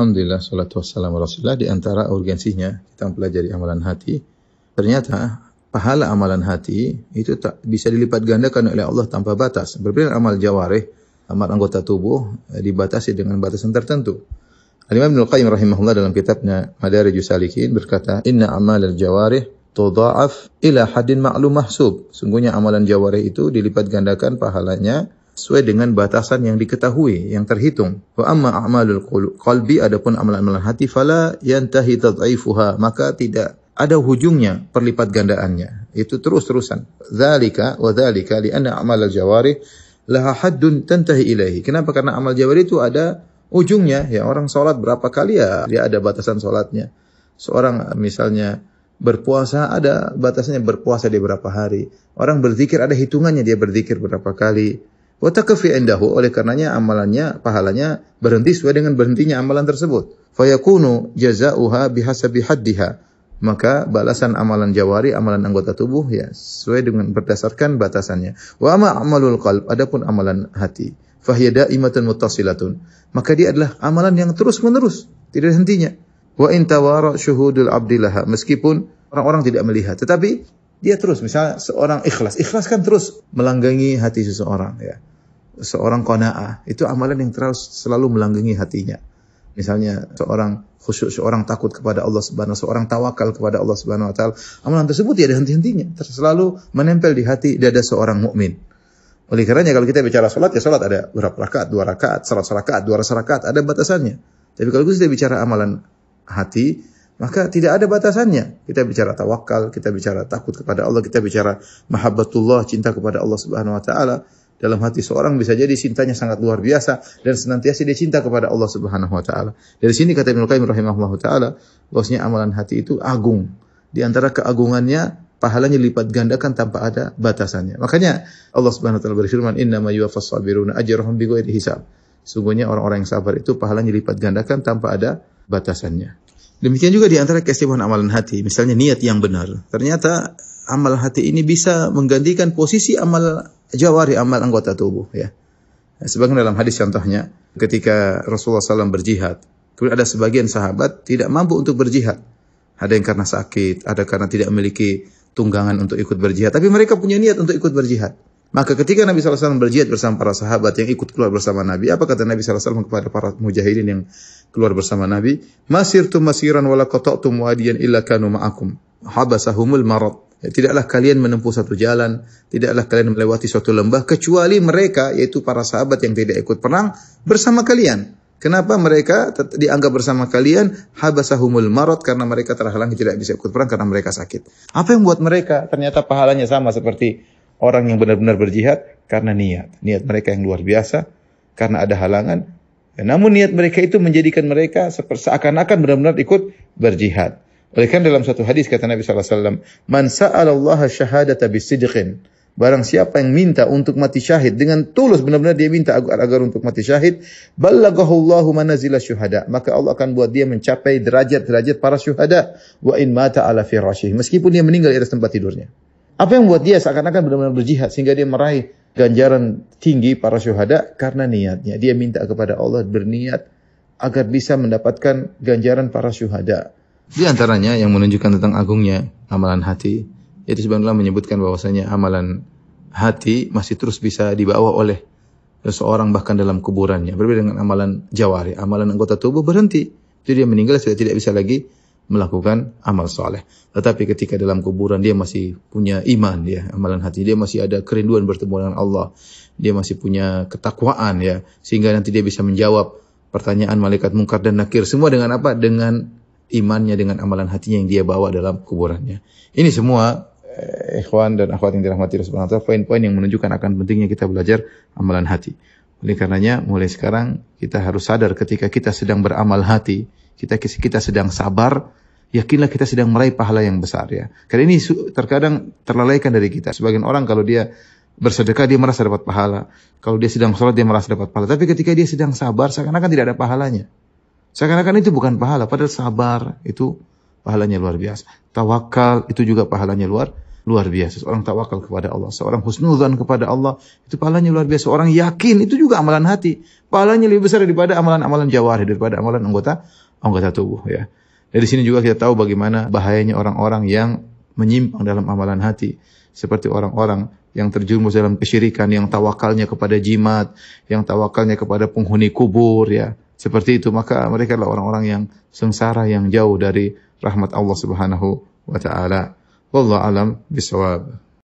Alhamdulillah, salatu wassalamu rasulullah. Di antara urgensinya kita mempelajari amalan hati. Ternyata pahala amalan hati itu tak bisa dilipat gandakan oleh Allah tanpa batas. Berbeda amal jawarih, amal anggota tubuh eh, dibatasi dengan batasan tertentu. Al-Imam Ibnu Qayyim rahimahullah dalam kitabnya Madari Salikin berkata, "Inna amal al-jawarih ilah ila hadin ma'lum mahsub." Sungguhnya amalan jawarih itu dilipat gandakan pahalanya sesuai dengan batasan yang diketahui, yang terhitung. Wa amma a'malul qalbi adapun amalan-amalan hati fala yantahi tadhaifuha, maka tidak ada hujungnya perlipat gandaannya. Itu terus-terusan. Dzalika wa dzalika li anna a'mal al-jawarih laha haddun tantahi ilaihi. Kenapa? Karena amal jawari itu ada ujungnya. Ya orang salat berapa kali ya dia ada batasan salatnya. Seorang misalnya berpuasa ada batasannya berpuasa di berapa hari. Orang berzikir ada hitungannya dia berzikir berapa kali watakafi takfi oleh karenanya amalannya pahalanya berhenti sesuai dengan berhentinya amalan tersebut fayakunu jazaa'uha bihasabi haddiha maka balasan amalan jawari amalan anggota tubuh ya sesuai dengan berdasarkan batasannya wa ma amalul qalb adapun amalan hati fahyada imatan muttasilatun maka dia adalah amalan yang terus menerus tidak hentinya wa intawar syuhudul abdillah meskipun orang-orang tidak melihat tetapi dia terus misalnya seorang ikhlas ikhlas kan terus melanggangi hati seseorang ya seorang kona'ah itu amalan yang terlalu selalu melanggengi hatinya. Misalnya seorang khusyuk, seorang takut kepada Allah Subhanahu seorang tawakal kepada Allah Subhanahu wa taala. Amalan tersebut tidak ada henti-hentinya, selalu menempel di hati dada seorang mukmin. Oleh karenanya kalau kita bicara salat ya salat ada berapa rakaat, dua rakaat, salat rakaat, dua rakaat, ada batasannya. Tapi kalau kita bicara amalan hati, maka tidak ada batasannya. Kita bicara tawakal, kita bicara takut kepada Allah, kita bicara mahabbatullah, cinta kepada Allah Subhanahu wa taala, dalam hati seorang bisa jadi cintanya sangat luar biasa dan senantiasa dia cinta kepada Allah Subhanahu wa taala. Dari sini kata Ibnu Qayyim rahimahullahu taala, bahwasanya amalan hati itu agung. Di antara keagungannya pahalanya lipat gandakan tanpa ada batasannya. Makanya Allah Subhanahu wa taala berfirman, "Innama yuwaffas sabiruna ajrahum bighairi hisab." Sungguhnya orang-orang yang sabar itu pahalanya lipat gandakan tanpa ada batasannya. Demikian juga di antara keistimewaan amalan hati, misalnya niat yang benar. Ternyata amal hati ini bisa menggantikan posisi amal jawari, amal anggota tubuh ya. Sebagian dalam hadis contohnya ketika Rasulullah SAW berjihad, kemudian ada sebagian sahabat tidak mampu untuk berjihad. Ada yang karena sakit, ada karena tidak memiliki tunggangan untuk ikut berjihad. Tapi mereka punya niat untuk ikut berjihad. Maka ketika Nabi SAW berjihad bersama para sahabat yang ikut keluar bersama Nabi, apa kata Nabi SAW kepada para mujahidin yang keluar bersama Nabi? Masir tu masiran wala kotok wadiyan illa kanu ma'akum. Habasahumul marot. Ya, tidaklah kalian menempuh satu jalan, tidaklah kalian melewati suatu lembah, kecuali mereka, yaitu para sahabat yang tidak ikut perang, bersama kalian. Kenapa mereka dianggap bersama kalian habasahumul marot karena mereka terhalang tidak bisa ikut perang karena mereka sakit. Apa yang buat mereka? Ternyata pahalanya sama seperti orang yang benar-benar berjihad karena niat. Niat mereka yang luar biasa karena ada halangan. Ya, namun niat mereka itu menjadikan mereka seakan-akan benar-benar ikut berjihad. Oleh karena dalam satu hadis kata Nabi Sallallahu Alaihi SAW, Man sa'alallaha syahadata bisidqin. Barang siapa yang minta untuk mati syahid dengan tulus benar-benar dia minta agar, agar untuk mati syahid, ballagahullahu manazila syuhada, maka Allah akan buat dia mencapai derajat-derajat para syuhada wa in mata ala firashih. meskipun dia meninggal di atas tempat tidurnya. Apa yang membuat dia seakan-akan benar-benar berjihad sehingga dia meraih ganjaran tinggi para syuhada karena niatnya. Dia minta kepada Allah berniat agar bisa mendapatkan ganjaran para syuhada. Di antaranya yang menunjukkan tentang agungnya amalan hati, yaitu sebenarnya menyebutkan bahwasanya amalan hati masih terus bisa dibawa oleh seseorang bahkan dalam kuburannya. Berbeda dengan amalan jawari, amalan anggota tubuh berhenti. Jadi dia meninggal sudah tidak bisa lagi melakukan amal soleh. Tetapi ketika dalam kuburan dia masih punya iman ya, amalan hati dia masih ada kerinduan bertemu dengan Allah. Dia masih punya ketakwaan ya, sehingga nanti dia bisa menjawab pertanyaan malaikat mungkar dan nakir semua dengan apa? Dengan imannya dengan amalan hatinya yang dia bawa dalam kuburannya. Ini semua eh, ikhwan dan akhwat yang dirahmati Rasulullah Subhanahu poin-poin yang menunjukkan akan pentingnya kita belajar amalan hati. Oleh karenanya mulai sekarang kita harus sadar ketika kita sedang beramal hati, kita kita sedang sabar, yakinlah kita sedang meraih pahala yang besar ya. Karena ini terkadang terlalaikan dari kita. Sebagian orang kalau dia bersedekah dia merasa dapat pahala. Kalau dia sedang sholat dia merasa dapat pahala. Tapi ketika dia sedang sabar seakan-akan tidak ada pahalanya. Seakan-akan itu bukan pahala. Padahal sabar itu pahalanya luar biasa. Tawakal itu juga pahalanya luar luar biasa. Seorang tawakal kepada Allah, seorang husnudhan kepada Allah, itu pahalanya luar biasa. Seorang yakin itu juga amalan hati. Pahalanya lebih besar daripada amalan-amalan jawari, daripada amalan anggota anggota tubuh ya. Dari sini juga kita tahu bagaimana bahayanya orang-orang yang menyimpang dalam amalan hati. Seperti orang-orang yang terjerumus dalam kesyirikan, yang tawakalnya kepada jimat, yang tawakalnya kepada penghuni kubur, ya. Seperti itu, maka mereka adalah orang-orang yang sengsara, yang jauh dari rahmat Allah subhanahu wa ta'ala. Wallahu alam bisawab.